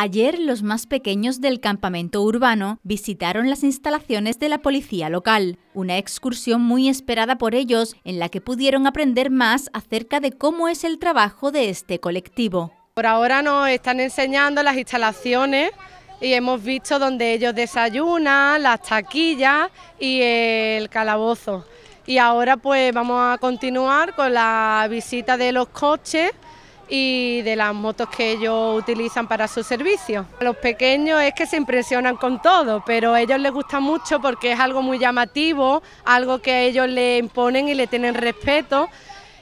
Ayer los más pequeños del campamento urbano visitaron las instalaciones de la policía local, una excursión muy esperada por ellos en la que pudieron aprender más acerca de cómo es el trabajo de este colectivo. Por ahora nos están enseñando las instalaciones y hemos visto donde ellos desayunan, las taquillas y el calabozo. Y ahora pues vamos a continuar con la visita de los coches y de las motos que ellos utilizan para su servicio. A los pequeños es que se impresionan con todo, pero a ellos les gusta mucho porque es algo muy llamativo, algo que a ellos le imponen y le tienen respeto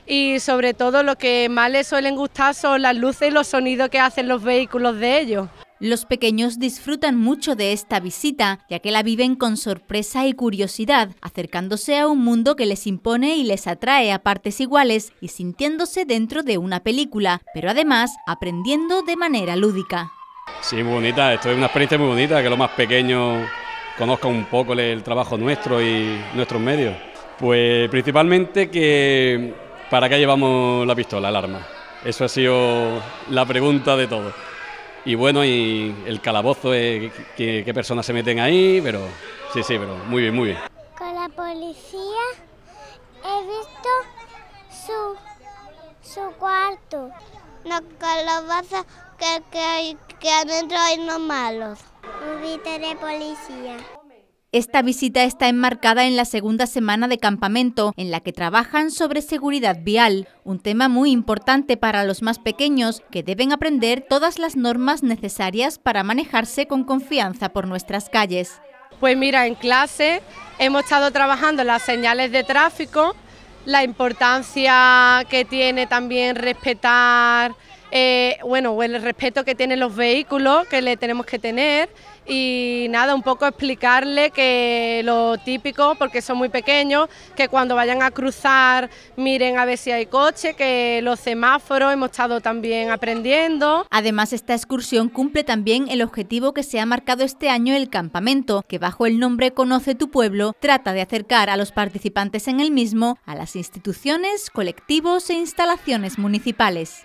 y sobre todo lo que más les suelen gustar son las luces y los sonidos que hacen los vehículos de ellos. Los pequeños disfrutan mucho de esta visita, ya que la viven con sorpresa y curiosidad, acercándose a un mundo que les impone y les atrae a partes iguales y sintiéndose dentro de una película, pero además aprendiendo de manera lúdica. Sí, muy bonita, esto es una experiencia muy bonita, que los más pequeños conozcan un poco el trabajo nuestro y nuestros medios. Pues principalmente que para qué llevamos la pistola, el arma. Eso ha sido la pregunta de todos y bueno, y el calabozo, eh, qué, personas se meten ahí, pero sí, sí, pero muy bien, muy bien. Con la policía he visto su, su cuarto. Los calabaza que, que, que adentro hay unos malos. Un de policía. Esta visita está enmarcada en la segunda semana de campamento, en la que trabajan sobre seguridad vial, un tema muy importante para los más pequeños, que deben aprender todas las normas necesarias para manejarse con confianza por nuestras calles. Pues mira, en clase hemos estado trabajando las señales de tráfico, la importancia que tiene también respetar eh, bueno, pues el respeto que tienen los vehículos, que le tenemos que tener y nada, un poco explicarle que lo típico, porque son muy pequeños, que cuando vayan a cruzar miren a ver si hay coche, que los semáforos hemos estado también aprendiendo. Además, esta excursión cumple también el objetivo que se ha marcado este año el campamento, que bajo el nombre Conoce tu pueblo, trata de acercar a los participantes en el mismo a las instituciones, colectivos e instalaciones municipales.